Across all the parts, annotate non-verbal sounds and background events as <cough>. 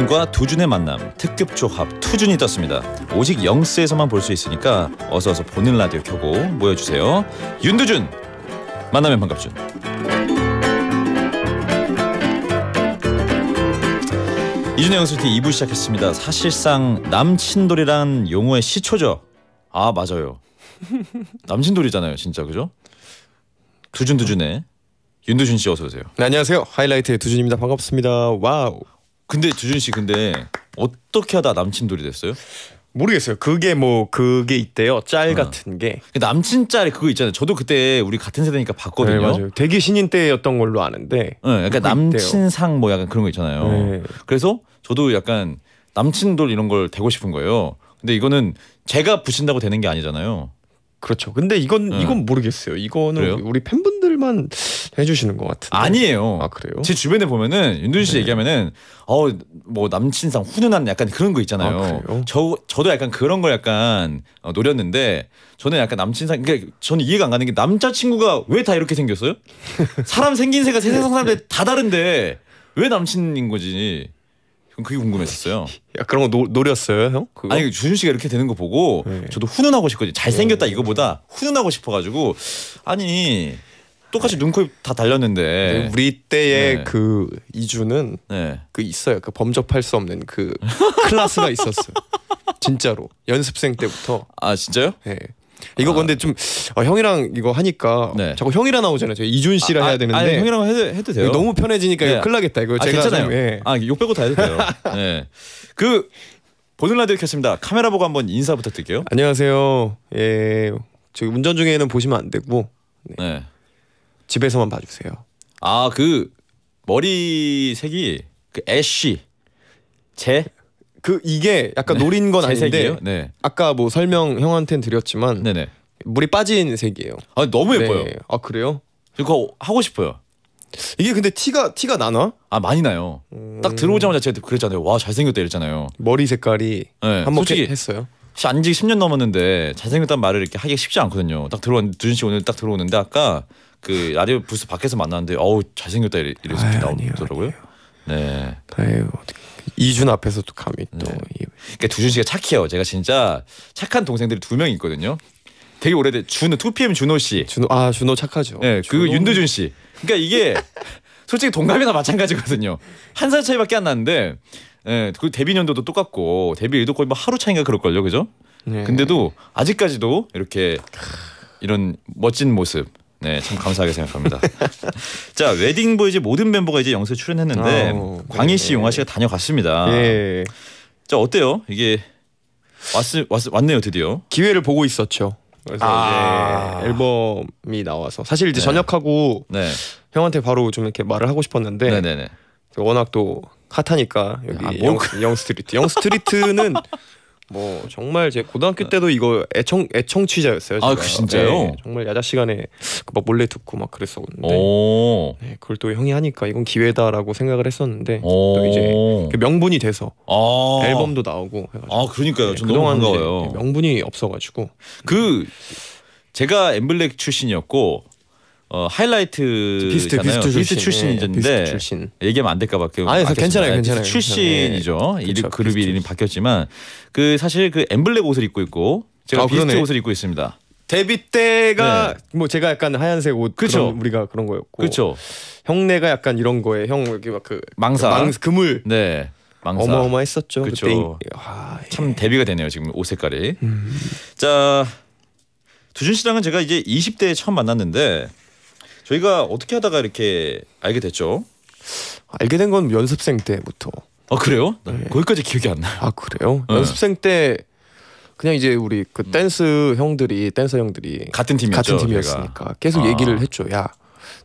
이준과 두준의 만남 특급 조합 투준이 떴습니다. 오직 영스에서만 볼 수 있으니까 어서 어서 보는 라디오 켜고 모여주세요. 윤두준 만나면 반갑죠 이준의 영수티 2부 시작했습니다. 사실상 남친돌이란 용어의 시초죠. 아 맞아요. 남친돌이잖아요, 진짜 그죠? 두준 두준의 윤두준 씨 어서 오세요. 네, 안녕하세요. 하이라이트의 두준입니다. 반갑습니다. 와우. 근데 주준 씨 근데 어떻게 하다 남친돌이 됐어요? 모르겠어요. 그게 뭐 그게 있대요. 짤 아. 같은 게. 그 남친 짤이 그거 있잖아요. 저도 그때 우리 같은 세대니까 봤거든요. 네, 맞아요. 되게 신인 때였던 걸로 아는데. 네, 약간 남친상 뭐 약간 그런 거 있잖아요. 네. 그래서 저도 약간 남친돌 이런 걸 되고 싶은 거예요. 근데 이거는 제가 붙인다고 되는 게 아니잖아요. 그렇죠. 근데 이건 네. 이건 모르겠어요. 이거는 그래요? 우리 팬분들만 해주시는 것 같은데. 아니에요. 아 그래요? 제 주변에 보면은 윤준 씨 네. 얘기하면은 어뭐 남친상 훈훈한 약간 그런 거 있잖아요. 아, 저 저도 약간 그런 걸 약간 어, 노렸는데 저는 약간 남친상 그러니까 저는 이해가 안 가는 게 남자 친구가 왜 다 이렇게 생겼어요? 사람 생긴 새가 세상 <laughs> 사람들 다 다른데 왜 남친인 거지? 그게 궁금했었어요. <laughs> 야, 그런 거 노, 노렸어요, 형? 그거? 아니 주준 씨가 이렇게 되는 거 보고 네. 저도 훈훈하고 싶거든요. 잘생겼다 네. 이거보다 훈훈하고 싶어가지고 아니 똑같이 네. 눈코입 다 달렸는데 네, 우리 때의 네. 그 이주는 네. 그 있어요. 그 범접할 수 없는 그 <laughs> 클라스가 있었어요. 진짜로 연습생 때부터. 아 진짜요? 네. 이거 아. 근데 좀 아, 형이랑 이거 하니까 네. 자꾸 형이라 나오잖아요. 저희 이준 씨라 아, 해야 아, 되는데 아니, 형이랑 해도, 해도 돼요. 너무 편해지니까 네. 이거 큰일 나겠다. 이거 아, 제가 괜찮아요. 좀, 예. 아, 욕 빼고 다 해도 돼요. <laughs> 네. 그 보는 라디오 켰습니다. 카메라 보고 한번 인사 부탁드릴게요. 안녕하세요. 예. 저기 운전 중에는 보시면 안 되고 네. 네. 집에서만 봐주세요. 아 그 머리색이 그 애쉬 제그 이게 약간 네. 노린 건 아닌데 네. 아까 뭐 설명 형한테는 드렸지만 네네. 물이 빠진 색이에요. 아 너무 네. 예뻐요. 네. 아 그래요? 이거 하고 싶어요. 이게 근데 티가 티가 나나? 아 많이 나요. 음... 딱 들어오자마자 제가 그랬잖아요. 와 잘생겼다 이랬잖아요. 머리 색깔이 네, 한번 솔직히 했어요. 안지 10년 넘었는데 잘생겼다는 말을 이렇게 하기 쉽지 않거든요. 딱 들어왔는데 두준 씨 오늘 딱 들어오는데 아까 그 라디오 부스 밖에서 만났는데 어우 잘생겼다 이래, 이래서 나오더라고요. 아니에요. 네. 아 이준 앞에서 또 감히 또. 네. 그러니까 두준 씨가 착해요. 제가 진짜 착한 동생들이 두 명 있거든요. 되게 오래된 준호 2PM 준호 씨. 준호 아 준호 착하죠. 네, 준호... 그 윤두준 씨. 그러니까 이게 <laughs> 솔직히 동갑이나 마찬가지거든요. 한 살 차이밖에 안 나는데, 예, 그 데뷔 년도도 똑같고 데뷔 일도 거의 뭐 하루 차인가 그럴 걸요, 그죠? 네. 근데도 아직까지도 이렇게 이런 멋진 모습 네, 참 감사하게 생각합니다. <laughs> 자, 웨딩 보이즈 모든 멤버가 이제 영수에 출연했는데 광희 씨, 네. 용화 씨가 다녀갔습니다. 네. 자, 어때요? 이게 왔, 왔 왔네요, 드디어. 기회를 보고 있었죠. 그래서 아 이제 앨범이 나와서 사실 이제 네. 전역하고 네. 형한테 바로 좀 이렇게 말을 하고 싶었는데 네네네. 워낙 또 핫하니까 여기 아, 뭐. 영, 그- 영 스트리트 영 스트리트는 <laughs> 뭐 정말 제 고등학교 때도 이거 애청 애청취자였어요. 아, 제가. 아 진짜요? 네, 정말 야자 시간에 그 막 몰래 듣고 막 그랬었는데 네, 그걸 또 형이 하니까 이건 기회다라고 생각을 했었는데 또 이제 그 명분이 돼서 아 앨범도 나오고 해가지고. 아 그러니까요. 네, 너무 반가워요. 명분이 없어가지고 그 제가 엠블랙 출신이었고 어 하이라이트 비스트 비스트, 비스트 출신인데 예, 출신. 얘기하면 안 될까봐 아니 괜찮아요 괜찮아요 출신이죠 예, 그 그룹 비스트. 이름이 바뀌었지만 그 사실 그 엠블랙 옷을 입고 있고 제가 아, 비스트 그러네. 옷을 입고 있습니다 데뷔 때가 네. 뭐 제가 약간 하얀색 옷 그쵸? 그런 우리가 그런 거였고 그쵸? 형네가 약간 이런 거에 형 이렇게 막그 망사 그 망, 그물 네 망사. 어마어마했었죠 그쵸 아, 예. 참 데뷔가 되네요 지금 옷 색깔이 음. 자 두준 씨랑은 제가 이제 20대에 처음 만났는데 저희가 어떻게 하다가 이렇게 알게 됐죠? 알게 된 건 연습생 때부터. 아 그래요? 네. 거기까지 기억이 안 나요. 아 그래요? 네. 연습생 때 그냥 이제 우리 그 음. 댄스 형들이 댄서 형들이 같은 팀이었죠. 같은 팀이었으니까 제가. 계속 아. 얘기를 했죠. 야,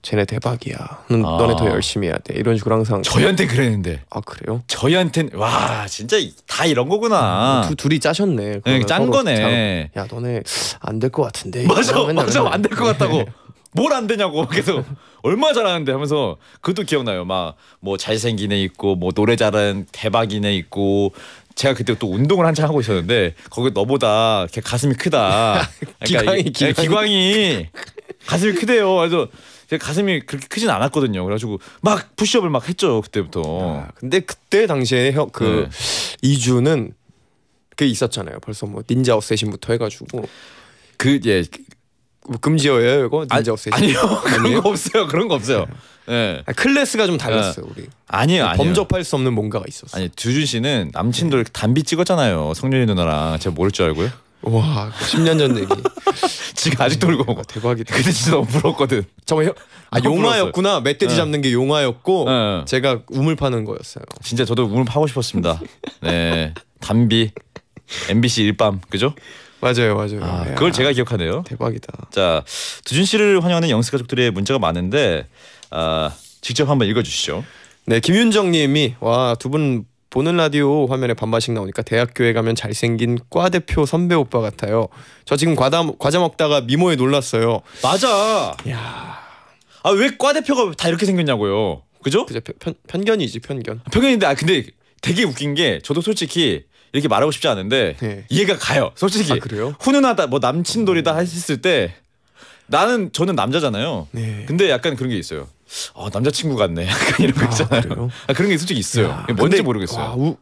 쟤네 대박이야. 넌, 아. 너네 더 열심히 해야 돼. 이런 식으로 항상 저희한테 그랬는데. 아 그래요? 저희한텐 와 진짜 다 이런 거구나. 음, 두, 둘이 짜셨네. 네, 짠 거네. 야 너네 안될것 같은데. 맞아, 맞아 안될것 같다고. <laughs> 뭘안 되냐고 <laughs> 계속 얼마 잘하는데 하면서 그것도 기억나요. 막 뭐 잘생긴 애 있고 뭐 노래 잘하는 대박인 애 있고 제가 그때 또 운동을 한창 하고 있었는데 거기 너보다 걔 가슴이 크다. <laughs> 그러니까 기광이, 기광이. 기광이 가슴이 크대요. 그래서 제 가슴이 그렇게 크진 않았거든요. 그래가지고 막 푸시업을 막 했죠 그때부터. 아, 근데 그때 당시에 형그 네. 이주는 그 있었잖아요. 벌써 뭐 닌자 어세신부터 해가지고 그예 뭐 금지어예요 이거? 문제 아, 없어요. 아니요 <laughs> 그런 거 없어요. 그런 거 없어요. 예. 아, 클래스가 좀 달랐어요 네. 우리. 아니에요 아, 아니에요. 범접할 수 없는 뭔가가 있었어. 아니 두준 씨는 남친들이렇비 찍었잖아요. 성윤이 누나랑 제가 모를 줄 알고요. 와 10년 전 얘기. <laughs> 지금 아직도 울고 먹 아, 대박이다. 근데 진짜 너무 부럽거든. 정말 혀- 아 용화였구나. 멧돼지 잡는 게 용화였고 네. 제가 우물 파는 거였어요. 진짜 저도 우물 파고 싶었습니다. 네단비 MBC 일밤 그죠? 맞아요, 맞아요. 아, 네. 그걸 제가 기억하네요. 대박이다. 자, 두준 씨를 환영하는 영스 가족들의 문자가 많은데 아, 직접 한번 읽어주시죠. 네, 김윤정님이 와 두 분 보는 라디오 화면에 반반씩 나오니까 대학교에 가면 잘생긴 과 대표 선배 오빠 같아요. 저 지금 과다, 과자 먹다가 미모에 놀랐어요. 맞아. 야, 아왜 과 대표가 다 이렇게 생겼냐고요. 그죠? 그죠 편, 편견이지 편견. 아, 편견인데 아 근데 되게 웃긴 게 저도 솔직히 이렇게 말하고 싶지 않은데 네. 이해가 가요. 솔직히 아, 그래요? 훈훈하다 뭐 남친돌이다 음. 했을 때 나는 저는 남자잖아요. 네. 근데 약간 그런 게 있어요. 어, 남자친구 같네. <laughs> 약간 이런 거 아, 있잖아요. 아, 아 그런 게 솔직히 있어요. 야, 뭔지 근데, 모르겠어요. 와, 아, 우,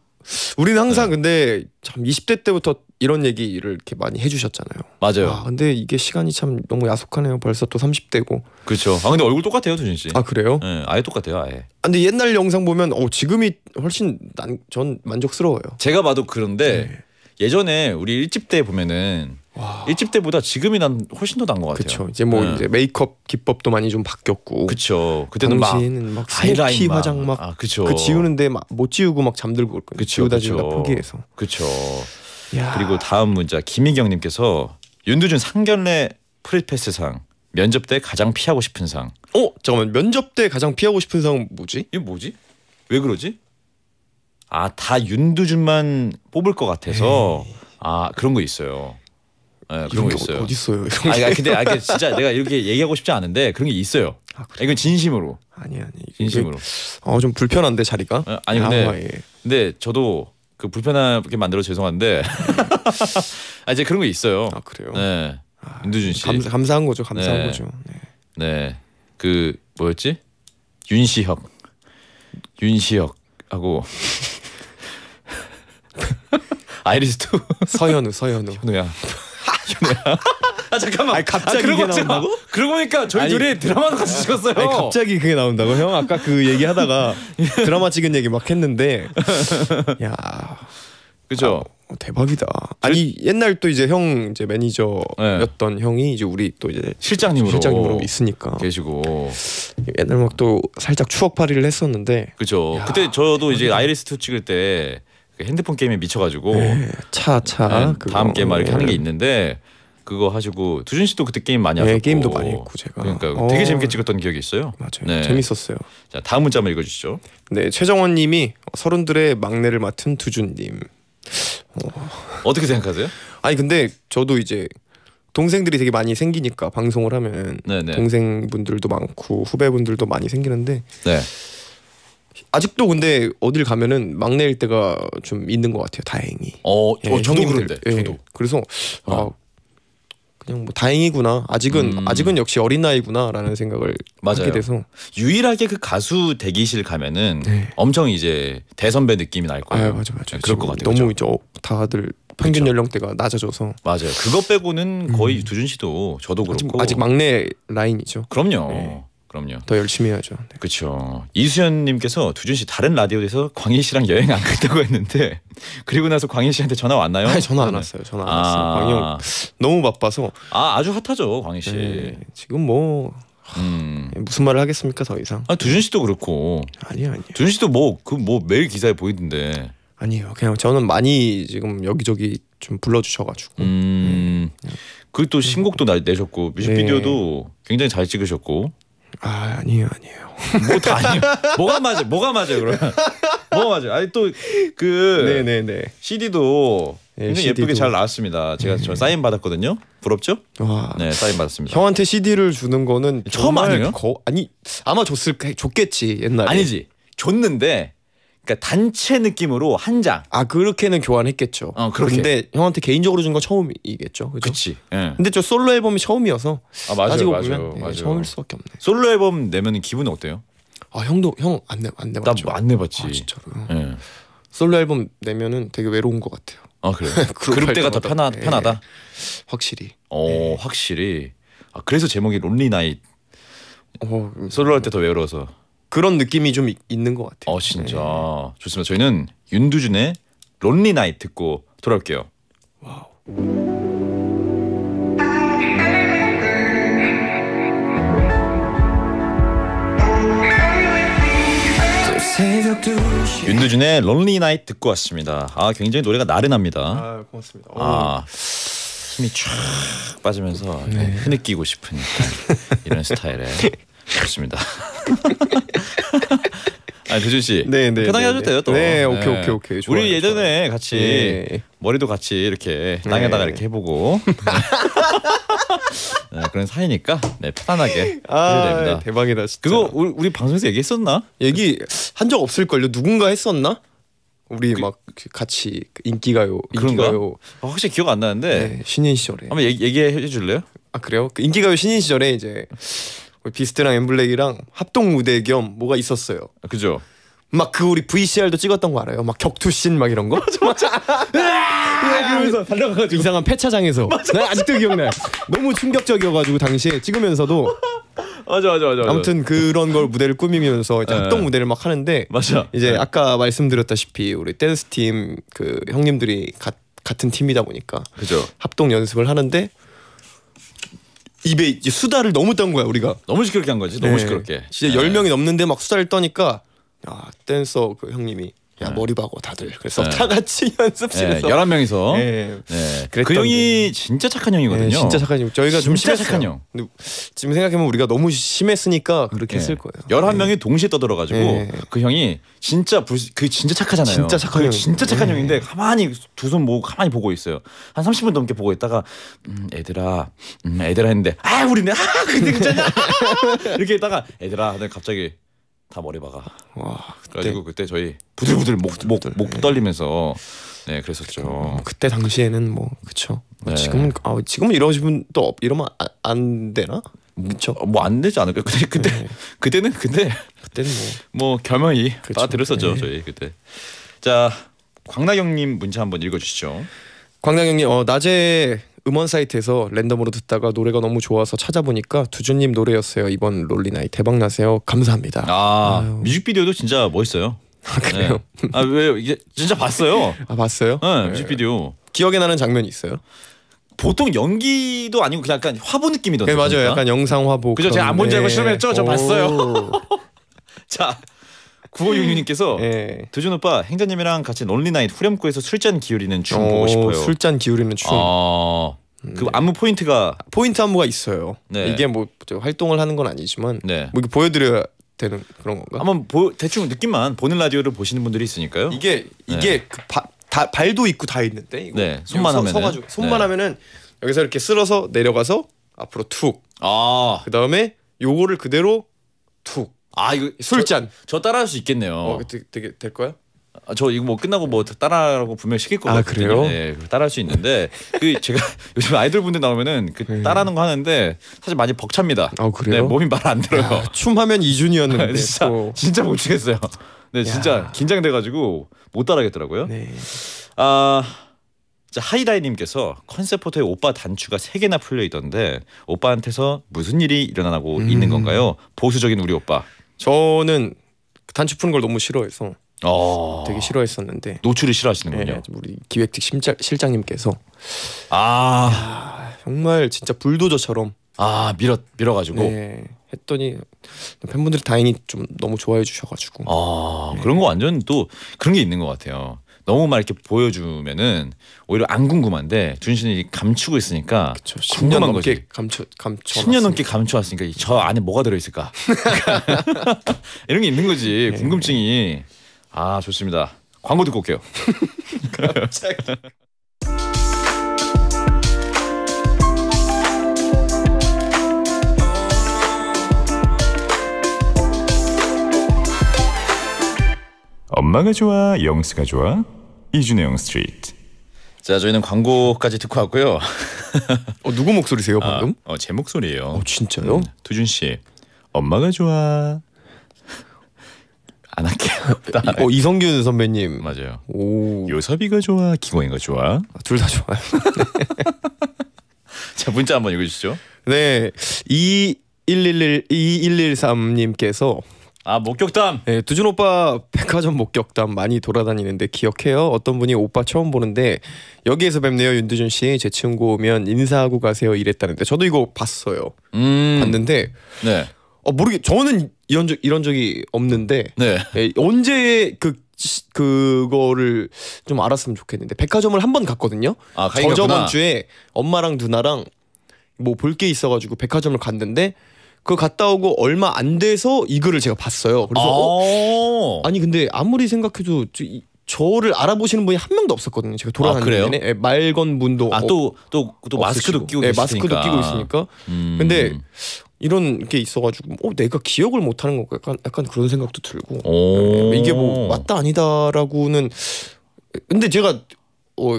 우리는 항상 네. 근데 참 20대 때부터 이런 얘기를 이렇게 많이 해주셨잖아요. 맞아요. 아, 근데 이게 시간이 참 너무 야속하네요. 벌써 또 30대고. 그렇죠. 아 근데 얼굴 똑같아요, 두진 씨. 아 그래요? 네, 아예 똑같아요, 아예. 아, 근데 옛날 영상 보면 어 지금이 훨씬 난 전 만족스러워요. 제가 봐도 그런데 네. 예전에 우리 일집 때 보면은 와. 일집 때보다 지금이 난 훨씬 더 나은 것 같아요. 그렇죠. 이제 뭐 네. 이제 메이크업 기법도 많이 좀 바뀌었고. 그렇죠. 그때는 막, 막 스모키 화장 막, 아, 그쵸. 그 지우는데 막 못 지우고 막 잠들고 올 거예요. 그 지우다 지우다 포기해서. 그렇죠. 그리고 다음 문자 김희경님께서 윤두준 상견례 프리패스상 면접 때 가장 피하고 싶은 상. 어 잠깐만 면접 때 가장 피하고 싶은 상 뭐지? 이게 뭐지? 왜 그러지? 아 다 윤두준만 뽑을 것 같아서 에이. 아 그런 거 있어요. 네, 그런 게 있어요. 어디 있어요? 아 근데 아 진짜 내가 이렇게 얘기하고 싶지 않은데 그런 게 있어요. 아, 그래. 이건 진심으로. 아니 아니. 진심으로. 어좀 불편한데 자리가? 어, 아, 니 근데 아, 예. 근데 저도 그 불편하게 만들어 죄송한데 <laughs> 아 이제 그런 거 있어요. 아 그래요? 네. 아, 윤두준 씨. 감, 감사한 거죠. 감사한 네. 거죠. 네. 네. 그 뭐였지? 윤시혁. 윤시혁하고 <laughs> 아이리스2 서현우 서현우 현우야 아 잠깐만. 아니, 갑자기 아, 그런고 이게 나온다고? 그러고 보니까 저희 아니, 둘이 드라마도 같이 찍었어요. 아니, 갑자기 그게 나온다고 형 아까 그 얘기하다가 <laughs> 드라마 찍은 얘기 막 했는데 <laughs> 야 그죠. 아, 어, 대박이다. 아니 그 옛날 또 이제 형 이제 매니저였던 네. 형이 이제 우리 또 이제 실장님으로 실장님으로 있으니까 계시고 옛날 막 또 살짝 추억 파리를 했었는데. 그죠. 그때 저도 이제 아이리스 투 찍을 때그 핸드폰 게임에 미쳐가지고 차차 네, 네, 다음 게임 막 이렇게 하는 게 네. 있는데 그거 하시고 두준 씨도 그때 게임 많이 네, 하셨고 게임도 많이 했고 제가 그러니까 어. 되게 재밌게 찍었던 기억이 있어요. 맞아요. 네. 재밌었어요. 자 다음 문자 한번 읽어주시죠. 네 최정원님이 서른들의 막내를 맡은 두준님 어. 어떻게 생각하세요? 아니 근데 저도 이제 동생들이 되게 많이 생기니까 방송을 하면 네네. 동생분들도 많고 후배분들도 많이 생기는데 네. 아직도 근데 어딜 가면은 막내일 때가 좀 있는 것 같아요. 다행히. 어, 어 예, 어 저도 그런데. 예, 저도. 그래서 어. 아 그냥 뭐 다행이구나. 아직은 음. 아직은 역시 어린 나이구나라는 생각을 맞아요. 하게 돼서 유일하게 그 가수 대기실 가면은 네. 엄청 이제 대선배 느낌이 날 거예요. 아, 맞아 맞아. 네, 그럴 것 같아요. 너무 그죠 이제 어, 다들 평균 그렇죠. 연령대가 낮아져서 맞아요. 그것 빼고는 거의 음. 두준 씨도 저도 그렇고 아직, 아직 막내 라인이죠. 그럼요. 네. 그럼요. 더 열심히 해야죠. 네. 그렇죠. 이수연님께서 두준 씨 다른 라디오에서 광희 씨랑 여행 안 갔다고 했는데 <laughs> 그리고 나서 광희 씨한테 전화 왔나요? 아니, 전화 안 왔어요. 전화 안 아. 왔어요. 광희 형 아. 너무 바빠서. 아 아주 핫하죠 광희 씨. 네, 지금 뭐 음. 무슨 말을 하겠습니까 더 이상. 아 두준 씨도 그렇고. 아니요 아니요. 두준 씨도 뭐그뭐 그 뭐 매일 기사에 보이던데. 아니에요. 그냥 저는 많이 지금 여기저기 좀 불러주셔가지고. 음. 음. 네. 그또 신곡도 나, 내셨고 뮤직비디오도 네. 굉장히 잘 찍으셨고. 아 아니에요 아니에요. <laughs> 뭐 다 아니에요. 뭐가 맞아? 뭐가 맞아 그러면? 뭐가 맞아? 아니 또 그 네네네 CD도 네, 굉장히 CD도. 예쁘게 잘 나왔습니다. 제가 네. 저 사인 받았거든요. 부럽죠? 와. 네 사인 받았습니다. 형한테 CD를 주는 거는 처음 아니에요? 거, 아니 아마 줬을 줬겠지 옛날에. 아니지 줬는데 그러니까 단체 느낌으로 한 장. 아 그렇게는 교환했겠죠. 어 그렇게. 근데 형한테 개인적으로 준 건 처음이겠죠. 그쵸? 그 예. 근데 저 솔로 앨범이 처음이어서 아 맞아요, 맞아요, 보면 예, 맞아요. 예, 처음일 수밖에 없네. 솔로 앨범 내면 기분이 어때요? 아 형도 형안내안 내봤죠. 나안 내봤지. 아, 진짜로 예. 솔로 앨범 내면은 되게 외로운 것 같아요. 아 그래요. <laughs> 그룹, 때가 더 편하 예. 편하다. 확실히. 어 예. 확실히. 아 그래서 제목이 론리 나잇. 어, 음. 솔로 할 때 더 외로워서. 그런 느낌이 좀 있는 것 같아요. 어 진짜 네. 좋습니다. 저희는 윤두준의 론리 나이 듣고 돌아올게요. 와우. 윤두준의 론리 나이트 듣고 왔습니다. 아 굉장히 노래가 나른합니다. 아 고맙습니다. 아 힘이 쫙 빠지면서 네. 흐느끼고 싶은 이런 스타일의 <laughs> 좋습니다. <laughs> 아 대준 씨, 네, 네, 편하게 해줄 네, 때요 네. 또. 네, 네, 오케이, 오케이, 오케이. 좋아요, 우리 예전에 좋아요. 같이 네. 머리도 같이 이렇게 땅에다가 이렇게 해보고 <laughs> 네, 그런 사이니까 네, 편안하게 아, 됩니다. 대박이다. 진짜. 그거 우리, 우리 방송에서 얘기했었나? 얘기 한 적 없을 걸요. 누군가 했었나? 우리 그, 막 그 같이 그 인기가요 인기가요 아, 확실히 기억 안 나는데 네, 신인 시절에 한번 얘기, 해 줄래요? 아 그래요? 그 인기가요 신인 시절에 이제 뭐 비스트랑 엠블랙이랑 합동 무대 겸 뭐가 있었어요. 아, 그죠. 막 그 우리 VCR도 찍었던 거 알아요? 막 격투씬 막 이런 거? 맞아 맞아. <laughs> 그러면서 달려가가지고 이상한 폐차장에서 <laughs> 맞아, 맞아. 아직도 기억나 너무 충격적이어가지고 당시에 찍으면서도 맞아, 맞아, 맞아, 아무튼 그런 걸 무대를 꾸미면서 이제 네. 합동 무대를 막 하는데 맞아. 이제 네. 아까 말씀드렸다시피 우리 댄스 팀그 형님들이 가, 같은 팀이다 보니까 그죠. 합동 연습을 하는데 입에 이제 수다를 너무 떤 거야 우리가. 너무 시끄럽게 한 거지. 너무 네. 시끄럽게. 진짜 1 0 명이 네. 넘는데 막 수다를 떠니까 야 댄서 그 형님이 야 네. 머리 박고 다들. 그래서 네. 다 같이 <laughs> 연습실에서. 네, 열한 명이서. 네. 그그 네. 형이 진짜 착한 형이거든요. 네, 진짜 착한 형. 저희가 진짜 심했어요. 착한 형. 근데 지금 생각해보면 우리가 너무 심했으니까 그렇게 했을 거예요. 11명이 동시에 떠들어가지고 네. 그 형이 진짜 불, 그 진짜 착하잖아요. 진짜 착한 그 형 진짜 착한 네. 형인데 가만히 두 손 모으고 가만히 보고 있어요. 한 30분 넘게 보고 있다가 음, 애들아, 음, 애들아 했는데 아 우리네, 아 근데 괜찮냐? <laughs> 이렇게 있다가 애들아 갑자기 다 머리 박아. 와. 그래가지고 그때, 저희 부들부들 목목 목, 목, 떨리면서 네 그랬었죠. 뭐 그때 당시에는 뭐 그쵸. 뭐 네. 지금아 지금은 이러시면 또 이러면 아, 안 되나? 뭐, 그쵸. 뭐안 되지 않을까. 근데 네. 그때 네. 그때는 근데 그때는 뭐뭐 겸허히 다 들었었죠 네. 저희 그때. 자 광나경님 문자 한번 읽어주시죠. 광나경님 어, 낮에 음원 사이트에서 랜덤으로 듣다가 노래가 너무 좋아서 찾아보니까 두준님 노래였어요. 이번 롤리나이 대박 나세요. 감사합니다. 아 아유. 뮤직비디오도 진짜 멋있어요. <laughs> 아, 그래요? 네. 아왜 이게 진짜 봤어요? <laughs> 아 봤어요? 네, 네. 뮤직비디오. 기억에 나는 장면이 있어요? 보통 연기도 아니고 그냥 약간 화보 느낌이던데. 네 맞아요. 그러니까? 약간 영상 화보. 그죠? 제가 안본줄 알고 실험했죠. 네. 저 봤어요. <laughs> 자 9566님께서 예. 두준 오빠 행자님이랑 같이 론리나인 후렴구에서 술잔 기울이는 춤 어, 보고 싶어요. 술잔 기울이는 춤. 아, 음. 그 네. 안무 포인트가 포인트 안무가 있어요. 네. 이게 뭐 활동을 하는 건 아니지만 네. 뭐 이게 보여드려야 되는 그런 건가? 한번 보, 대충 느낌만 보는 라디오를 보시는 분들이 있으니까요. 이게 이게 네. 그 바, 다, 발도 있고 다 있는데 네. 손만 하면 서가지고 네. 손만 하면은 여기서 이렇게 쓸어서 내려가서 앞으로 툭. 아. 그 다음에 요거를 그대로 툭. 아 이거 술잔. 저, 저 따라할 수 있겠네요. 어, 그, 되게, 되게 될 거야? 아, 저 이거 뭐 끝나고 뭐 따라라고 분명 히 시킬 거 아, 같아요. 네, 따라할 수 있는데 그 제가 <laughs> 요즘 아이돌 분들 나오면은 그 따라하는 거 하는데 사실 많이 벅찹니다. 아, 그래요? 네, 몸이 말 안 들어요. 야, 아, 춤하면 이준이었는데 <laughs> 진짜 또. 진짜 못 추겠어요. 네, 야. 진짜 긴장돼가지고 못 따라하겠더라고요. 네. 아 하이다이님께서 컨셉 포토에 오빠 단추가 세 개나 풀려 있던데 오빠한테서 무슨 일이 일어나고 음. 있는 건가요? 보수적인 우리 오빠. 저는 단추 푸는 걸 너무 싫어해서 어... 되게 싫어했었는데 노출이 싫어하시는군요. 예, 우리 기획직 심자, 실장님께서 아 야, 아, 정말 진짜 불도저처럼 아 밀어 밀어가지고 네, 했더니 팬분들 다행히 좀 너무 좋아해 주셔가지고 아 네. 그런 거 완전 또 그런 게 있는 것 같아요. 너무 막 이렇게 보여주면은 오히려 안 궁금한데 준신이 감추고 있으니까 10년 넘게 거지. 감추 감춰 10년 넘게 감춰왔으니까 저 안에 뭐가 들어있을까 <laughs> 이런 게 있는 거지 예. 궁금증이 아 좋습니다 광고 듣고 올게요 <laughs> 엄마가 좋아, 영수가 좋아? 이준영 스트리트. 자 저희는 광고까지 듣고 왔고요. 어, 누구 목소리세요 아, 방금? 아, 어, 제 목소리예요. 어, 진짜요? 음, 두준 씨 엄마가 좋아. 안 할게요. 어, 어 이성균 선배님 맞아요. 오 요섭이가 좋아 기광이가 좋아 아, 둘 다 좋아요. <laughs> 자 문자 한번 읽어주시죠. 네2111 2113님께서 아 목격담. 네, 두준 오빠 백화점 목격담 많이 돌아다니는데 기억해요. 어떤 분이 오빠 처음 보는데 여기에서 뵙네요 윤두준 씨. 제 친구 오면 인사하고 가세요 이랬다는데 저도 이거 봤어요. 음. 봤는데 네. 어 모르게 저는 이런 적 이런 적이 없는데 네. 네 언제 그 그거를 좀 알았으면 좋겠는데 백화점을 한 번 갔거든요. 아, 저 저번 주에 엄마랑 누나랑 뭐 볼 게 있어가지고 백화점을 갔는데 그 갔다 오고 얼마 안 돼서 이 글을 제가 봤어요. 그래서 어? 아. 아니 근데 아무리 생각해도 저, 저를 알아보시는 분이 한 명도 없었거든요. 제가 돌아다니는 아, 내내 예, 말건 분도 아또또또 또, 또 마스크도 끼고 예, 마스크도 끼고 있으니까. 음. 근데 이런 게 있어가지고 어 내가 기억을 못하는 건가 약간, 약간 그런 생각도 들고 예, 이게 뭐 맞다 아니다라고는 근데 제가 어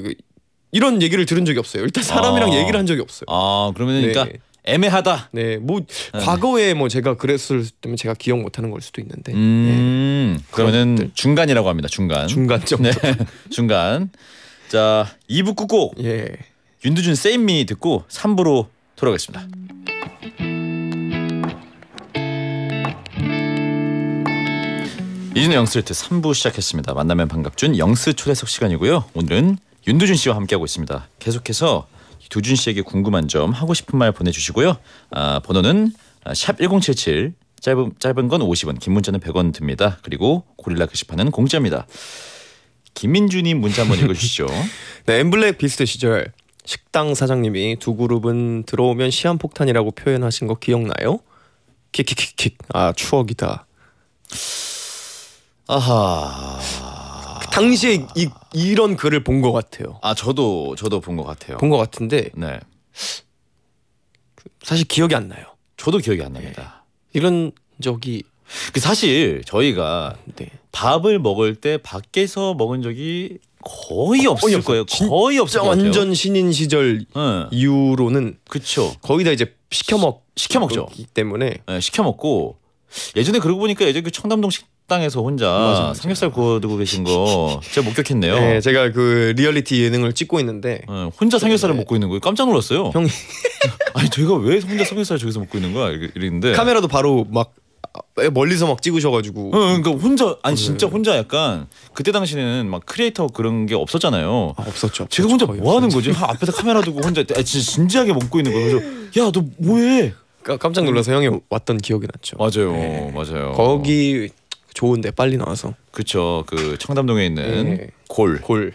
이런 얘기를 들은 적이 없어요. 일단 사람이랑 아. 얘기를 한 적이 없어요. 아 그러면 네. 그러니까 애매하다. 네, 뭐 네. 과거에 뭐 제가 그랬을 때면 제가 기억 못하는 걸 수도 있는데. 음, 네. 그러면은 중간이라고 합니다. 중간. 중간 정도. 네, <laughs> 중간. 자, 2부 끝곡. 예. 윤두준 세인미 듣고 3부로 돌아오겠습니다. 이준의 영스트 3부 시작했습니다. 만나면 반갑준 영스 초대석 시간이고요. 오늘은 윤두준 씨와 함께하고 있습니다. 계속해서 두준 씨에게 궁금한 점 하고 싶은 말 보내주시고요. 아, 번호는 아, 샵 #1077 짧은 짧은 건 50원, 긴 문자는 100원 듭니다. 그리고 고릴라 게시판은 공짜입니다. 김민준님 문자 한번 읽어주시죠. <laughs> 네, 엠블랙 비스트 시절 식당 사장님이 두 그룹은 들어오면 시한폭탄이라고 표현하신 거 기억나요? 킥킥킥킥 아 추억이다. 아하. 당시에 이, 이런 글을 본 것 같아요. 아 저도 저도 본 것 같아요. 본 것 같은데 네. 사실 기억이 안 나요. 저도 기억이 안 납니다. 네. 이런 적이 그 사실 저희가 네. 밥을 먹을 때 밖에서 먹은 적이 거의 없을 거의 거예요. 거의 없을 완전 신인 시절 네. 이후로는 그쵸. 거의 다 이제 시켜 먹 시켜 먹죠. 때문에 네, 시켜 먹고 예전에 그러고 보니까 예전 그 청담동 식 식당에서 혼자 맞아, 맞아. 삼겹살 구워두고 계신 거 제가 목격했네요. 네, 제가 그 리얼리티 예능을 찍고 있는데 네, 혼자 삼겹살을 네. 먹고 있는 거예요. 깜짝 놀랐어요. 형이 <laughs> 아니 제가 왜 혼자 삼겹살 저기서 먹고 있는 거야 이랬는데 카메라도 바로 막 아, 멀리서 막 찍으셔가지고. 응, 그러니까 혼자 아니 네. 진짜 혼자 약간 그때 당시에는 막 크리에이터 그런 게 없었잖아요. 아, 없었죠, 없었죠. 제가 혼자 뭐 하는 거지? 앞에서 카메라 두고 혼자 아, 진짜 진지하게 먹고 있는 거예요. 그래서 야너 뭐해? 깜짝 놀라서 형이 왔던 기억이 났죠. 맞아요, 네. 맞아요. 거기 좋은데 빨리 나와서. 그렇죠. 그 청담동에 있는 네. 골. 골.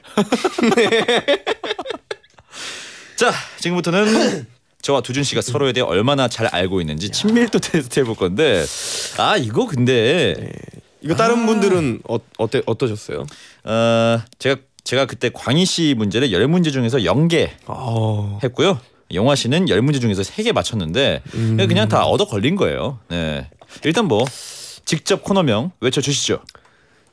<laughs> 자, 지금부터는 저와 두준 씨가 서로에 대해 얼마나 잘 알고 있는지 야. 친밀도 테스트 해볼 건데 아 이거 근데 네. 이거 다른 아. 분들은 어, 어때 어떠셨어요? 어 제가 제가 그때 광희 씨 문제를 열 문제 중에서 영개 아. 했고요. 영화 씨는 열 문제 중에서 세 개 맞췄는데 음. 그냥 다 얻어 걸린 거예요. 네. 일단 뭐 직접 코너명 외쳐주시죠.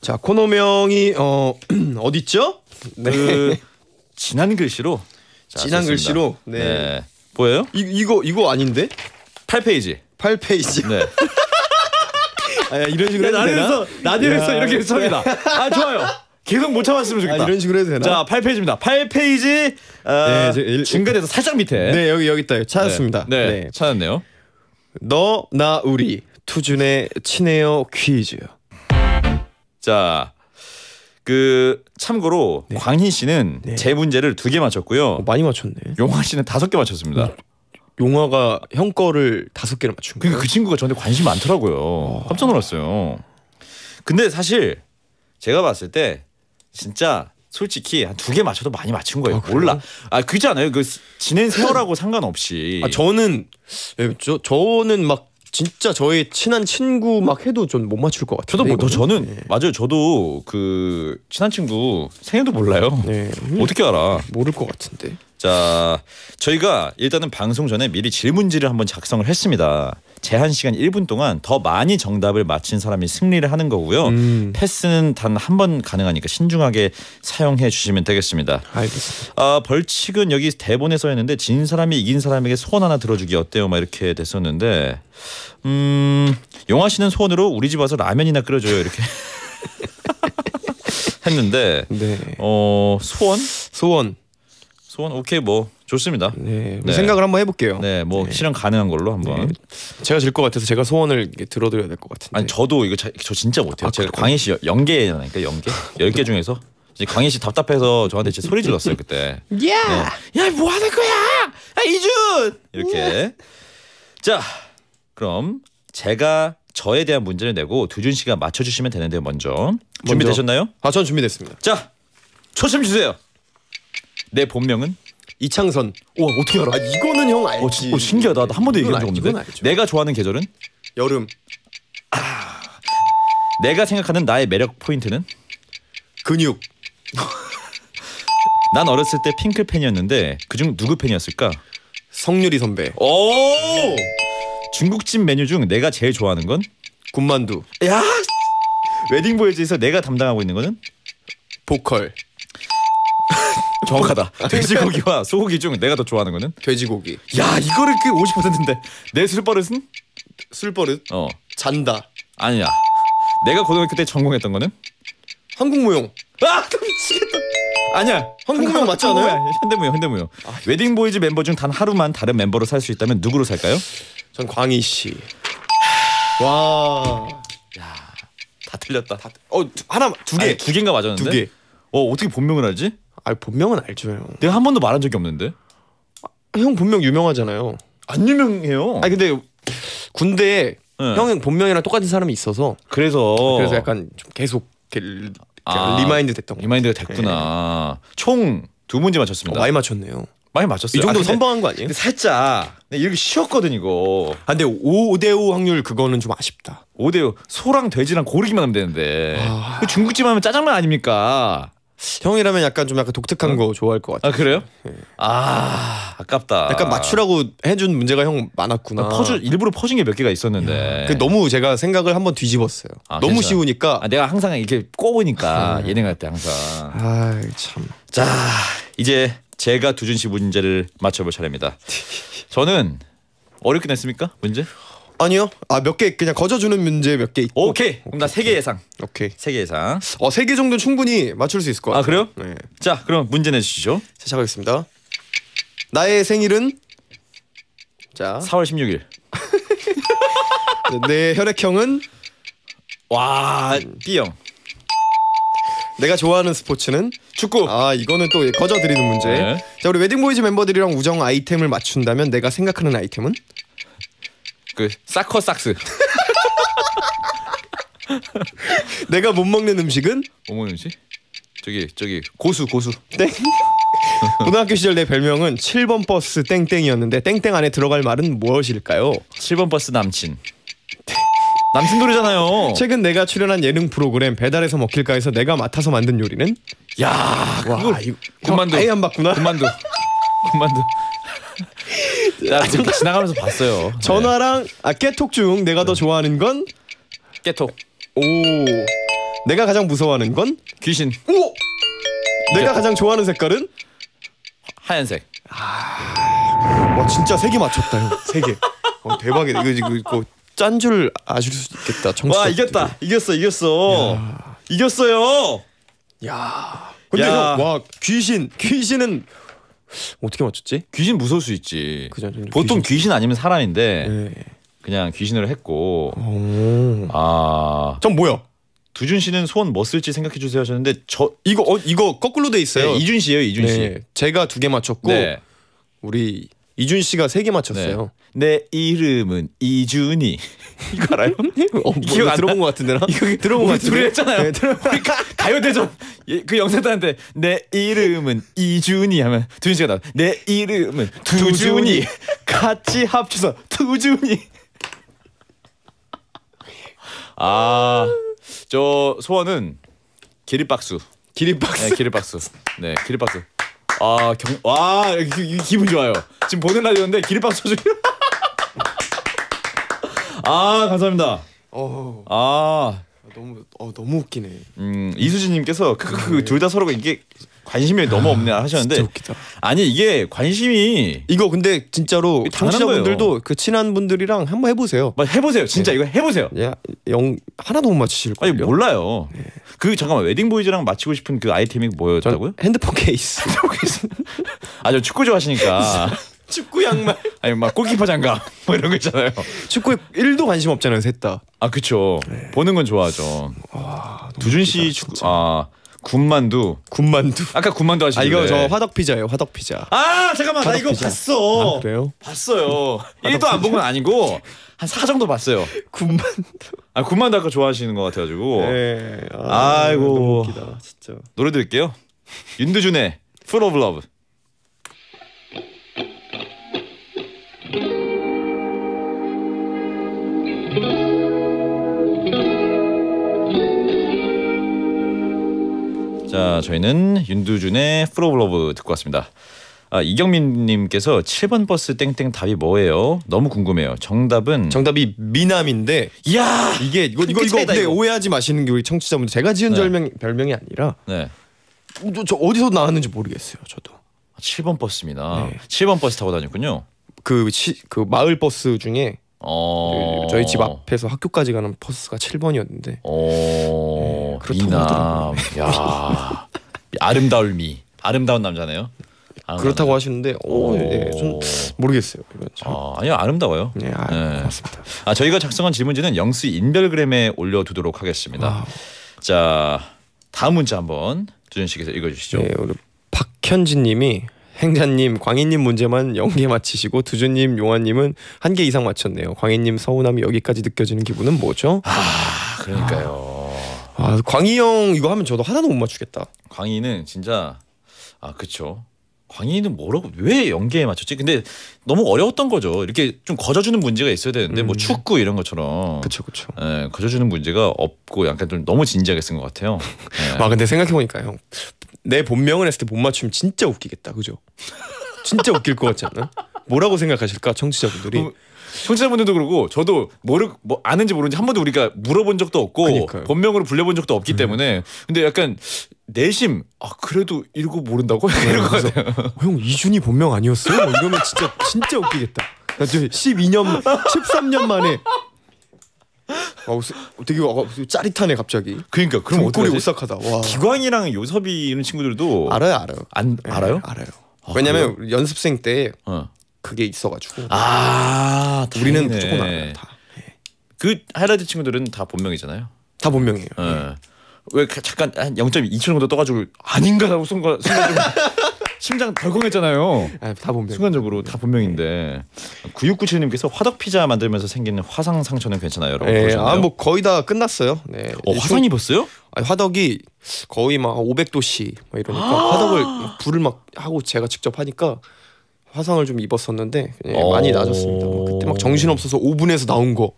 자 코너명이 어 <clears throat> 어딨죠? 네. 그 진한 <laughs> 글씨로 자, 진한 썼습니다. 글씨로 네. 네. 보여요? 이, 이거 이거 아닌데? 8페이지. 8페이지. 네. <laughs> 아, 이런 식으로 네, 해도 되나? 라디에서 이렇게 섭니다. 아 좋아요. 계속 못 참았으면 좋겠다. 아, 이런 식으로 해도 되나? 자, 8페이지입니다. 8페이지 어, 네, 일, 중간에서 살짝 밑에. 네, 여기 여기 있다. 찾았습니다. 네, 네, 네. 찾았네요. 너, 나, 우리. 투준의 친해요 퀴즈. 자, 그 참고로 네. 광희 씨는 네. 제 문제를 두 개 맞췄고요. 어, 많이 맞췄네. 용화 씨는 다섯 개 맞췄습니다. 용화가 형 거를 다섯 개를 맞춘 거 그러니까 그 친구가 저한테 관심 많더라고요. 어... 깜짝 놀랐어요. 근데 사실 제가 봤을 때 진짜 솔직히 두 개 맞춰도 많이 맞춘 거예요. 아, 몰라. 아 그렇지 않아요? 그 지낸 세월하고 <laughs> 상관없이. 아 저는 예, 저 저는 막 진짜 저희 친한 친구 막 해도 좀 못 맞출 것 같아요. 저도 뭐, 저, 저는 네. 맞아요. 저도 그 친한 친구 생일도 몰라요. 네. <laughs> 어떻게 알아? 모를 것 같은데. 자, 저희가 일단은 방송 전에 미리 질문지를 한번 작성을 했습니다. 제한 시간 1분 동안 더 많이 정답을 맞힌 사람이 승리를 하는 거고요. 음. 패스는 단 한 번 가능하니까 신중하게 사용해 주시면 되겠습니다. 알겠습니다. 아, 벌칙은 여기 대본에 써 있는데 진 사람이 이긴 사람에게 소원 하나 들어주기 어때요? 막 이렇게 됐었는데 음, 용화 씨는 소원으로 우리 집 와서 라면이나 끓여줘요. 이렇게. <laughs> 했는데 네. 어 소원 소원 소원 오케이 뭐 좋습니다. 네, 네. 생각을 한번 해볼게요. 네, 뭐 네. 실현 가능한 걸로 한번. 네. 제가 질 것 같아서 제가 소원을 들어드려야 될 것 같은데. 아니 저도 이거 자, 저 진짜 못해요. 아, 제가 광희 씨 연계잖아요. 연계 열개 중에서 이제 광희 씨 답답해서 저한테 이제 소리 질렀어요 그때. 야, 네. 야뭐 하는 거야? 야 이준 이렇게. 자, 그럼 제가 저에 대한 문제를 내고 두준 씨가 맞춰주시면 되는데 먼저, 먼저. 준비되셨나요? 아, 전 준비됐습니다. 자, 초심 주세요. 내 본명은? 이창선. 와 어떻게 알아? 아, 이거는 형 알지. 어, 어 신기하다. 나한 번도 얘기한 적 없는데. 내가 좋아하는 계절은? 여름 아, 내가 생각하는 나의 매력 포인트는? 근육 <laughs> 난 어렸을 때 핑클 팬이었는데 그중 누구 팬이었을까? 성유리 선배 오! 중국집 메뉴 중 내가 제일 좋아하는 건? 군만두 야! 웨딩 보이즈에서 내가 담당하고 있는 거는? 보컬 <laughs> 정확하다. <laughs> 돼지고기와 소고기 중 내가 더 좋아하는 거는? 돼지고기. 야 이거를 그 50%인데 내 술버릇은? 술버릇? 어. 잔다. 아니야. 내가 고등학교 때 전공했던 거는? 한국무용. 아 미치겠다. 아니야. 한국무용 맞지 않아요? 현대무용 현대무용. 아, 웨딩보이즈 멤버 중 단 하루만 다른 멤버로 살 수 있다면 누구로 살까요? 전 광희 씨. 와. 야. 다 틀렸다. 다, 어 하나 두 개. 두 개인가 맞았는데. 두 개. 어 어떻게 본명을 알지? 아 본명은 알죠 형. 내가 한 번도 말한 적이 없는데. 아, 형 본명 유명하잖아요. 안 유명해요. 아 근데 군대에 네. 형은 본명이랑 똑같은 사람이 있어서 그래서 그래서 약간 좀 계속 리, 아, 리마인드 됐던 리마인드가 됐구나. 네. 총두 문제 맞췄습니다. 어, 많이 맞췄네요. 많이 맞췄어요. 이 정도 아, 선방한 거 아니에요? 살짝 네, 이렇게 쉬었거든 이거. 아 근데 5대5 확률 그거는 좀 아쉽다. 5대5 소랑 돼지랑 고르기만 하면 되는데 아... 그 중국집 하면 짜장면 아닙니까? 형이라면 약간 좀 약간 독특한 응? 거 좋아할 것 같아요. 아 그래요? 예. 아 아깝다. 약간 맞추라고 해준 문제가 형 많았구나. 아, 퍼주 일부러 퍼준 게몇 개가 있었는데. 그 너무 제가 생각을 한번 뒤집었어요. 아, 너무 괜찮아. 쉬우니까. 아, 내가 항상 이렇게 꿔보니까 아. 예능 할때 항상. 아 참. 자 이제 제가 두준 씨 문제를 맞춰볼 차례입니다. 저는 어렵게 냈습니까 문제? 아니요. 아 몇 개 그냥 거저주는 문제 몇 개 있고. 오케이. 그럼 나 세 개 예상. 오케이. 세 개 예상. 어 세 개 정도는 충분히 맞출 수 있을 것 아, 같아요. 아 그래요? 네. 자 그럼 문제 내주시죠. 시작하겠습니다. 나의 생일은 자 4월 16일. 내 혈액형은 와 B형. 내가 좋아하는 스포츠는 축구. 아 이거는 또 거저 드리는 문제. 네. 자 우리 웨딩보이즈 멤버들이랑 우정 아이템을 맞춘다면 내가 생각하는 아이템은? 그 사커 삭스. <laughs> 내가 못 먹는 음식은? 뭐 먹는 음식? 저기 저기 고수 고수. 땡. <laughs> 고등학교 시절 내 별명은 7번 버스 땡땡이었는데 땡땡 안에 들어갈 말은 무엇일까요? 7번 버스 남친. 남친 노래잖아요. 최근 내가 출연한 예능 프로그램 배달해서 먹힐까에서 내가 맡아서 만든 요리는? 야, 와, 그걸 군만두. 아예 안 봤구나. 군만두. 군만두. 아, 나 지금 지나가면서 봤어요. 전화랑 아 깨톡 중 내가 더 네. 좋아하는 건 깨톡. 오. 내가 가장 무서워하는 건 귀신. 오. 내가 가장 좋아하는 색깔은 하얀색. 아. 와 진짜 세 개 맞췄다 형. 세 개. 어, 대박이다. 이거 이거, 이거 짠 줄 아실 수 있겠다. 청취와 이겼다. 이겼어 이겼어. 야. 이겼어요. 야. 근데 야. 형, 와 귀신 귀신은 어떻게 맞췄지? 귀신 무서울 수 있지. 그죠, 보통 귀신, 귀신 아니면 사람인데 네. 그냥 귀신으로 했고. 오. 아. 전 뭐야? 두준 씨는 소원 뭐 쓸지 생각해 주세요 하셨는데 저 이거 어, 이거 거꾸로 돼 있어요. 네, 이준 씨예요, 이준 네, 씨. 제가 두 개 맞췄고 네. 우리 이준 씨가 세 개 맞췄어요. 네. 내 이름은 이준이. <laughs> 이거 알아요? <laughs> 어, 뭐, 기억 안 들어본 것 같은데 나? 이거 들어본 것 같은데. 했잖아요. 네, 들어... 그러니까 가요대전 예, 그 영상 따는데 내 이름은 이준이 하면 두준 씨가 나. 내 이름은 두준이. 두이 같이 합쳐서 두준이. 아, 저 소원은 기립박수. 기립박수. 네, 기립박수. 네, 기립박수. 아, 경, 와, 기, 기분 좋아요. 지금 보는 라디오인데 기립박 쳐주기. <laughs> 아 감사합니다. 어. 아 너무 어 너무 웃기네. 음 이수진님께서 크둘다 그, 그, 그 서로가 이게 관심이 너무 없네 아, 하셨는데 아니 이게 관심이 이거 근데 진짜로 당시자분들도 그 친한 분들이랑 한번 해보세요. 막 해보세요. 진짜 네. 이거 해보세요. 영 하나도 못 맞히실 거예요. 아니 몰라요. 네. 그 잠깐만 웨딩 보이즈랑 맞히고 싶은 그 아이템이 뭐였다고요? 핸드폰 케이스. 핸드폰 케이스. 아저 축구 좋아하시니까. <laughs> <laughs> 축구 양말. <laughs> 아니 막 골키퍼 장갑 <laughs> 뭐 이런 거 있잖아요. 축구에 1도 관심 없잖아요, 셋 다. 아 그쵸. 네. 보는 건 좋아하죠. 와, 두준 씨 축구 아 군만두. 군만두. 아까 군만두 하시는아 이거 저 화덕 피자예요. 화덕 피자. 아 잠깐만 나 이거 피자. 봤어. 아, 그래요? 봤어요. 1도 안 본 건 아니고 한 4 정도 봤어요. 군만두. 아 군만두 아까 좋아하시는 것 같아가지고. 네. 아, 아이고. 너무 웃기다 진짜. 노래 들을게요. 윤두준의 Full of Love. 자, 저희는 윤두준의 프로블로브 듣고 왔습니다. 아, 이경민님께서 7번 버스 땡땡 답이 뭐예요? 너무 궁금해요. 정답은 정답이 미남인데. 야 이게 이거 이거 이거, 근데 이거. 오해하지 마시는 게 우리 청취자분들 제가 지은 네. 별명 별명이 아니라 네. 어, 저, 저 어디서 나왔는지 모르겠어요. 저도. 7번 아, 버스입니다. 네. 7번 버스 타고 다녔군요. 그, 시, 그 마을 버스 중에 어... 저희 집 앞에서 학교까지 가는 버스가 7번이었는데 어... 네, 그렇다고 야... 아름다울미 아름다운 남자네요 아름다운 그렇다고 남자. 하시는데 어, 오, 오... 네, 좀 모르겠어요 아, 아니요 아름다워요 예, 아, 네, 아, 습니다 아, 저희가 작성한 질문지는 영수 인별그램에 올려두도록 하겠습니다 와자 아. 다음 문자 한번 주준 씨께서 읽어주시죠 네, 예, 오늘 박현진 님이 행자님, 광희님 문제만 0개 맞히시고 두준님, 용환님은 한 개 이상 맞췄네요. 광희님 서운함이 여기까지 느껴지는 기분은 뭐죠? 아, 그러니까요. 아, 광희 형 이거 하면 저도 하나도 못 맞추겠다. 광희는 진짜 아 그쵸. 광희는 뭐라고 왜 연계에 맞췄지? 근데 너무 어려웠던 거죠. 이렇게 좀 거저주는 문제가 있어야 되는데 뭐 음. 뭐 축구 이런 것처럼 그렇죠, 그렇죠. 예, 거저주는 문제가 없고 약간 좀 너무 진지하게 쓴 것 같아요. <laughs> 예. 근데 생각해 보니까 형 내 본명을 했을 때 못 맞추면 진짜 웃기겠다, 그죠? 진짜 웃길 것 같지 않나? 뭐라고 생각하실까 청취자분들이? 청취자분들도 그러고 저도 모르 뭐 아는지 모르는지 한 번도 우리가 물어본 적도 없고 그러니까요. 본명으로 불려본 적도 없기 음. 때문에 근데 약간 내심 아 그래도 읽고 모른다고 네, 이런 거같요형 이준이 본명 아니었어요? 뭐 이러면 진짜 진짜 웃기겠다. 12년 13년 만에 어, 되게 어, 짜릿하네 갑자기. 그러니까 그럼 어떻게 오싹하다. 와. 기광이랑 요섭이 이런 친구들도 알아요, 알아요. 안 네, 알아요? 알아요. 아, 왜냐면 그래요? 연습생 때 어. 그게 있어가지고 아 우리는 다행이네. 무조건 알아요 다그 네. 하이라이트 친구들은 다 본명이잖아요 다 본명이에요 네. 네. 왜 그 잠깐 한 0.2초 정도 떠가지고 아닌가 하고 순간 순간 적으로 심장 덜컹했잖아요. 아, 다 본명. 순간적으로 다 본명인데 9697님께서 화덕 피자 만들면서 생기는 화상 상처는 괜찮아요? 네, 아뭐 거의 다 끝났어요. 네. 어, 네, 화상 입었어요? 아니, 화덕이 거의 막 500도씨 막 이러니까 아 화덕을 불을 막 하고 제가 직접 하니까 화상을 좀 입었었는데 예, 어. 많이 나아졌습니다. 뭐 그때 막 정신 없어서 오븐에서 나온 거불그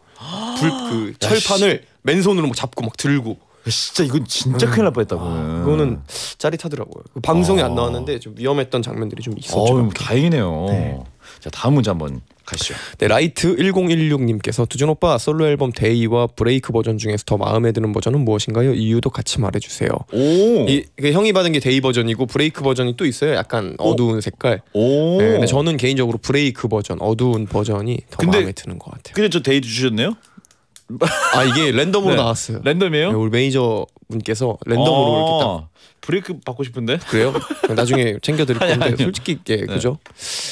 아. 철판을 맨손으로 막 잡고 막 들고 진짜 이건 진짜 음. 큰일 날 뻔했다고. 아, 그거는 짜릿하더라고요. 그 방송에 아. 안 나왔는데 좀 위험했던 장면들이 좀 있었죠. 아, 다행이네요. 네. 자 다음 문제 한번 가시죠. 네, 라이트 1016님께서 두준 오빠 솔로 앨범 데이와 브레이크 버전 중에서 더 마음에 드는 버전은 무엇인가요? 이유도 같이 말해주세요. 오. 이, 그 형이 받은 게 데이 버전이고 브레이크 버전이 또 있어요. 약간 어두운 색깔. 오. 네, 근데 저는 개인적으로 브레이크 버전 어두운 버전이 더 근데, 마음에 드는 것 같아요. 근데 저 데이 주셨네요? 아 이게 랜덤으로 <laughs> 네. 나왔어요. 랜덤이에요? 네, 우리 매니저 분께서 랜덤으로 아 이렇게 딱 브레이크 받고 싶은데. 그래요? 나중에 챙겨드릴 <laughs> 건데 아니, 솔직히 있 예, 네. 그죠?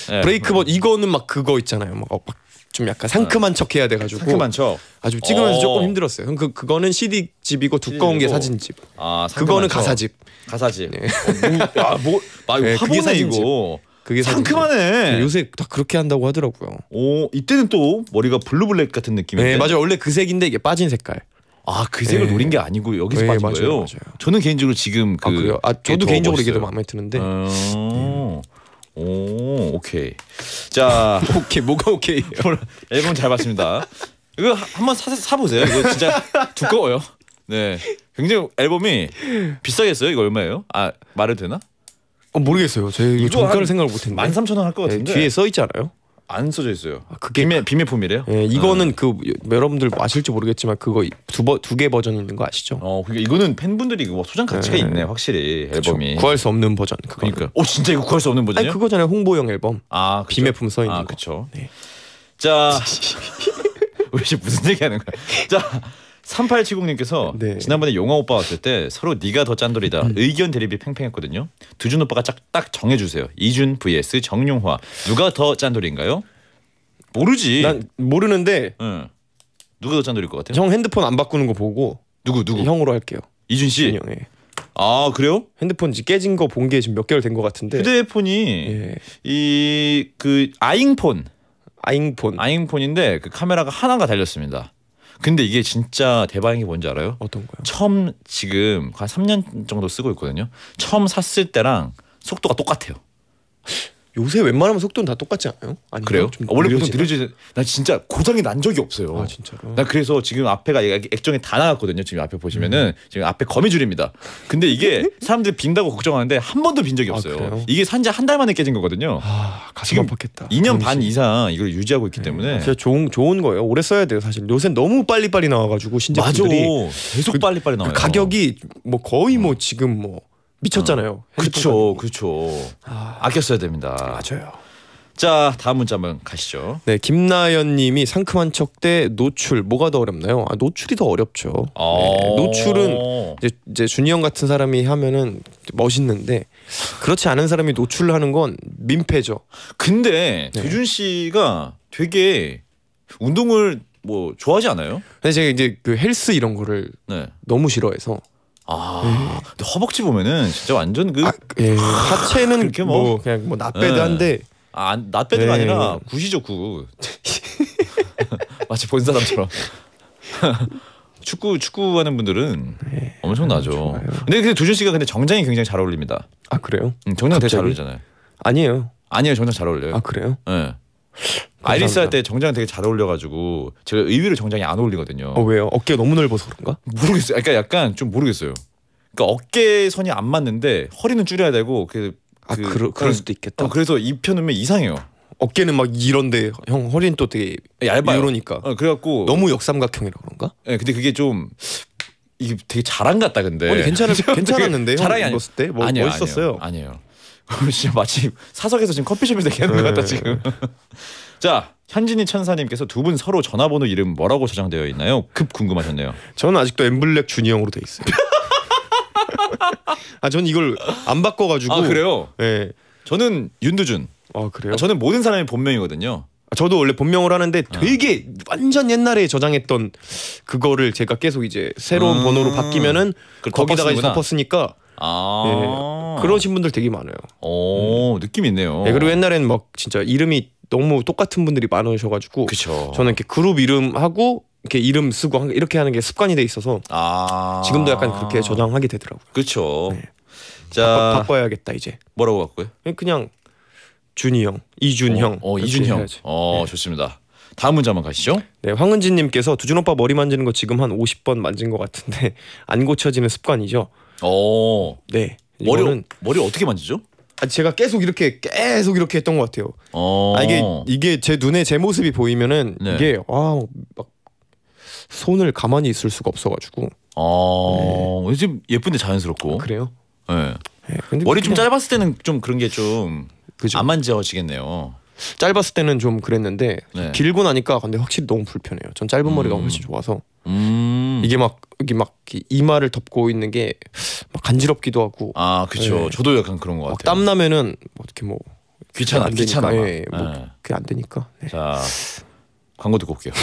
네. 브레이크 버 뭐 이거는 막 그거 있잖아요. 막, 좀 약간 상큼한 네. 척 해야 돼가지고 상큼한 척. 아주 찍으면서 오. 조금 어. 힘들었어요. 그 그거는 CD 집이고 두꺼운 게 사진 집. 아 그거는 가사 집. 가사 집. 네. 어, 뭐, 아 뭐? 아 이거 화보네 이거. 그게 상큼하네. 네, 요새 다 그렇게 한다고 하더라고요. 오 이때는 또 머리가 블루블랙 같은 느낌인데. 네 맞아 원래 그 색인데 이게 빠진 색깔. 아그 색을 예. 노린 게 아니고 여기서 예, 빠진 맞아요, 거예요. 맞아요. 저는 개인적으로 지금 아, 그 아, 아 저도 개인적으로 이게 더 마음에 드는데. 어... 오 오케이 자 <laughs> 오케이 뭐가 오케이 앨범 잘 봤습니다. 이거 한번 사, 사 보세요. 이거 진짜 두꺼워요. 네 굉장히 앨범이 비싸겠어요. 이거 얼마예요? 아 말해도 되나? 어, 모르겠어요. 제 이거 정가를 생각을 못했는데. 만 삼천 원할것 네, 같은데. 뒤에 써 있지 않아요? 안 써져 있어요. 아, 그게 비매 비매품이래요? 예, 이거는 음. 그 여러분들 아실지 모르겠지만 그거 두두개 버전 있는 거 아시죠? 어, 그러니까 이거는 팬분들이 그 소장 가치가 예. 있네 확실히 앨범이 구할 수 없는 버전. 그거는. 그러니까. 오 진짜 이거 구할 수 없는 버전이요? 그거잖아요 홍보용 앨범. 아 그쵸? 비매품 써 있는 아, 거. 그렇죠. 네. 자, 우 <laughs> <laughs> 무슨 얘기하는 거야? 자. 3870님께서 <laughs> 네. 지난번에 용화 오빠 왔을 때 서로 네가 더 짠돌이다 음. 의견 대립이 팽팽했거든요. 두준 오빠가 딱, 딱 정해주세요. 이준 vs 정용화 누가 더 짠돌인가요? 모르지. 난 모르는데 응. 예. 누가 더 짠돌일 것 같아요? 형 핸드폰 안 바꾸는 거 보고 누구 누구 형으로 할게요. 이준 씨. 형, 아 그래요? 핸드폰 이 깨진 거 본 게 지금 몇 개월 된 것 같은데 휴대폰이 예. 이그 아잉폰 아잉폰 아잉폰인데 그 카메라가 하나가 달렸습니다. 근데 이게 진짜 대박인 게 뭔지 알아요? 어떤 거요? 처음 지금 한 3년 정도 쓰고 있거든요. 처음 샀을 때랑 속도가 똑같아요. 요새 웬만하면 속도는 다 똑같지 않아요? 아니 그래요? 아, 원래 보통 느려지 나 진짜 고장이 난 적이 없어요. 아 진짜로? 나 그래서 지금 앞에가 액정이 다 나갔거든요. 지금 앞에 보시면은 음. 지금 앞에 거미줄입니다. 근데 이게 <laughs> 사람들 빈다고 걱정하는데 한 번도 빈 적이 아, 없어요. 아, 이게 산지 한 달 만에 깨진 거거든요. 아 가슴 아팠겠다. 2년 반 이상 이걸 유지하고 있기 네. 때문에 아, 진짜 좋은 좋은 거예요. 오래 써야 돼요. 사실 요새 너무 빨리빨리 나와가지고 신제품들이 계속 그, 빨리빨리 그 나와요. 그 가격이 뭐 거의 뭐 지금 뭐 미쳤잖아요. 그렇죠, 그렇죠. 아껴 써야 됩니다. 맞아요. 자 다음 문자 한번 가시죠. 네 김나연님이 상큼한 척대 노출 뭐가 더 어렵나요? 아, 노출이 더 어렵죠. 아. 네, 노출은 이제, 이제 준이 형 같은 사람이 하면은 멋있는데 그렇지 않은 사람이 노출 하는 건 민폐죠. 근데 네. 두준 씨가 되게 운동을 뭐 좋아하지 않아요? 근데 제가 이제 그 헬스 이런 거를 네. 너무 싫어해서 아, 근 허벅지 보면은 진짜 완전 그 아, 예. 하체는 뭐, 뭐 그냥 뭐 낫배드한데 예. 아, 낫배드가 네. 아니라 구시죠 구. <laughs> 마치 본 사람처럼. 축구 축구하는 분들은 네, 예. 엄청 나죠. 아 근데 근데 그 두준 씨가 근데 정장이 굉장히 잘 어울립니다. 아 그래요? 응, 음, 정장 되게 잘 어울리잖아요. 아니에요. 아니에요 정장 잘 어울려요. 아 그래요? 예. 네. 아이리스 할 때 정장 되게 잘 어울려가지고 제가 의외로 정장이 안 어울리거든요. 어, 왜요? 어깨 너무 넓어서 그런가? 모르겠어요. 그러니까 약간 좀 모르겠어요. 그러니까 어깨 선이 안 맞는데 허리는 줄여야 되고 그, 아 그, 그러, 그럴 수도 있겠다. 어, 그래서 입혀놓으면 이상해요. 어깨는 막 이런데 형 허리는 또 되게 얇아요. 이러니까. 어, 그래갖고 너무 역삼각형이라 그런가? 네, 근데 그게 좀 이게 되게 자랑 같다 근데. 아니, 괜찮았 <laughs> 괜찮았는데 형 자랑이 아니, 었을때 뭐, 멋있었어요. 아니에요. 아니에요. <laughs> 진짜 마치 사석에서 지금 커피숍에서 얘기하는 네. 것 같다 지금. <laughs> 자 현진이 천사님께서 두 분 서로 전화번호 이름 뭐라고 저장되어 있나요? 급 궁금하셨네요. 저는 아직도 엠블랙 준이형으로 돼 있어요. <laughs> 아 저는 이걸 안 바꿔가지고. 아 그래요? 네. 저는 윤두준. 아 그래요? 아, 저는 모든 사람이 본명이거든요. 아, 저도 원래 본명을 하는데 아. 되게 어. 완전 옛날에 저장했던 그거를 제가 계속 이제 새로운 음 번호로 바뀌면은 거기다가 덮었으니까 아. 예, 그러신 분들 되게 많아요. 오, 음. 느낌 있네요. 예, 그리고 옛날에는 막 진짜 이름이 너무 똑같은 분들이 많으셔가지고 그쵸. 저는 이렇게 그룹 이름하고 이렇게 이름 쓰고 이렇게 하는 게 습관이 돼 있어서 아. 지금도 약간 그렇게 저장하게 되더라고요. 그렇죠. 네. 자 바꿔, 야겠다 이제. 뭐라고 바꿔요? 예, 그냥 준이 형, 이준 어, 형. 어 이준 형. 해야지. 어 네. 좋습니다. 다음 문자만 가시죠. 네, 황은진 님께서 두준 오빠 머리 만지는 거 지금 한 50번 만진 것 같은데 <laughs> 안 고쳐지는 습관이죠. 오. 어. 네. 머리 이 머리 어떻게 만지죠? 아, 제가 계속 이렇게 계속 이렇게 했던 것 같아요. 어. 아 이게 이게 제 눈에 제 모습이 보이면은 네. 이게 아막 손을 가만히 있을 수가 없어가지고. 아 네. 지금 예쁜데 자연스럽고. 아, 그래요? 네. 네 머리 그냥... 좀 짧았을 때는 좀 그런 게 좀 안 만져지겠네요. 짧았을 때는 좀 그랬는데 네. 길고 나니까 근데 확실히 너무 불편해요. 전 짧은 머리가 음. 훨씬 좋아서. 음. 음. 이게 막 이게 막 이마를 덮고 있는 게막 간지럽기도 하고. 아 그렇죠. 네. 저도 약간 그런 것 어, 같아요. 땀 나면은 뭐 어떻게 뭐 귀찮아 귀찮아. 네, 뭐 네. 그게 안 되니까. 네. 자 광고 듣고 올게요.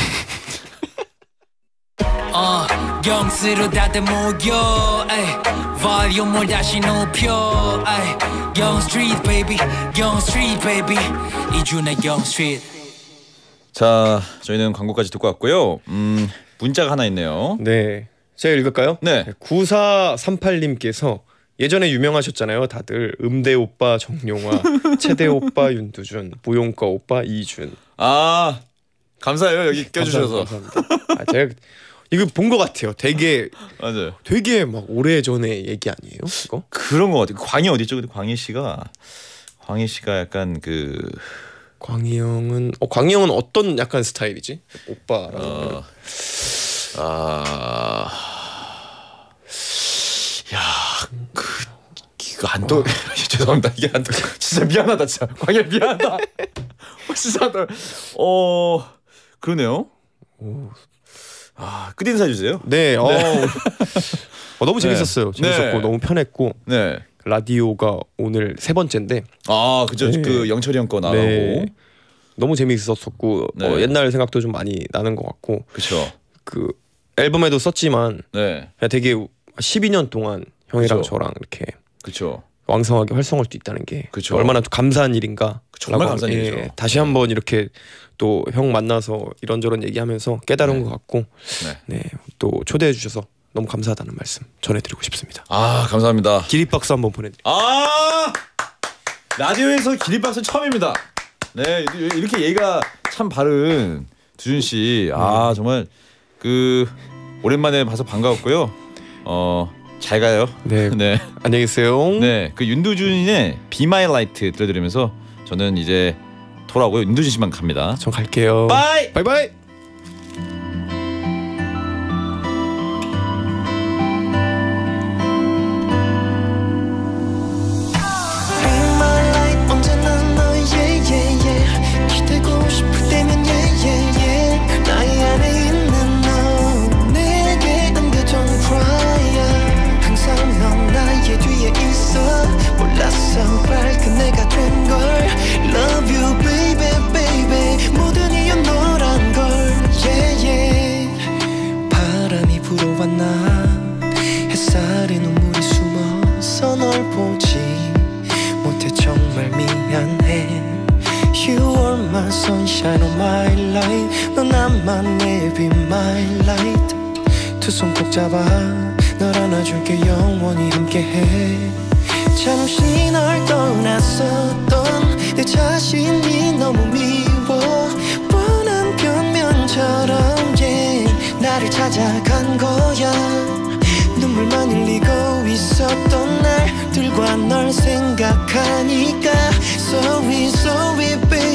어, 영스로 다들 모여 볼륨을 다시 높여 영 스트리트 베이비 영 스트리트 베이비 이준의 영 스트리트 자 저희는 광고까지 듣고 왔고요 음 문자가 하나 있네요. 네. 제가 읽을까요? 네. 9438님께서 예전에 유명하셨잖아요. 다들 음대 오빠 정용화, <laughs> 체대 오빠 윤두준, 무용과 오빠 이준. 아 감사해요 여기 껴주셔서. 감사합니다. 감사합니다. 아, 제가 이거 본것 같아요. 되게 <laughs> 맞아요. 되게 막 오래 전에 얘기 아니에요? 이거? 그런 것 같아요. 광희 어디 죠 근데 광희 씨가 광희 씨가 약간 그 광희형은 어, 광희형은 어떤 약간 스타일이지? 오빠라는. 어, 아, 야, 그 이거 안 떠. 어. <laughs> 죄송합니다. 이게 안 떠. 진짜 미안하다, 진짜. 광희 미안하다. 진짜 <laughs> 나, 어, 그러네요. 오. 아, 끝 인사 주세요. 네. 네. 어, 너무 <laughs> 네. 재밌었어요. 재밌었고 네. 너무 편했고. 네. 라디오가 오늘 세 번째인데 아 그죠 네. 그 영철이 형 거 나오고 네. 너무 재미있었었고 어, 네. 어, 옛날 생각도 좀 많이 나는 것 같고 그쵸. 그 앨범에도 썼지만 네. 되게 12년 동안 형이랑 그쵸. 저랑 이렇게 그쵸. 왕성하게 활성할 수 있다는 게 그쵸. 얼마나 감사한 일인가 그 정말 감사한 예, 일이죠 다시 네. 한번 이렇게 또 형 만나서 이런저런 얘기하면서 깨달은 네. 것 같고 네. 네. 또 초대해 주셔서 너무 감사하다는 말씀 전해드리고 싶습니다. 아 감사합니다. 기립박수 한번 보내드릴게요. 아 라디오에서 기립박수 처음입니다. 네 이렇게 예의가 참 바른 두준 씨. 아 음. 정말 그 오랜만에 봐서 반가웠고요. 어잘 가요. 네. <laughs> 네. 안녕히 계세요. 네. 그 윤두준의 Be My Light 들려드리면서 저는 이제 돌아오고요. 윤두준 씨만 갑니다. 저 갈게요. 바이. 바이바이. 붙잡아 널 안아줄게 영원히 함께해 잠시 널 떠났었던 내 자신이 너무 미워 뻔한 변면처럼 y y 나를 찾아간 거야 눈물만 흘리고 있었던 날들과 널 생각하니까 Sorry s o r r baby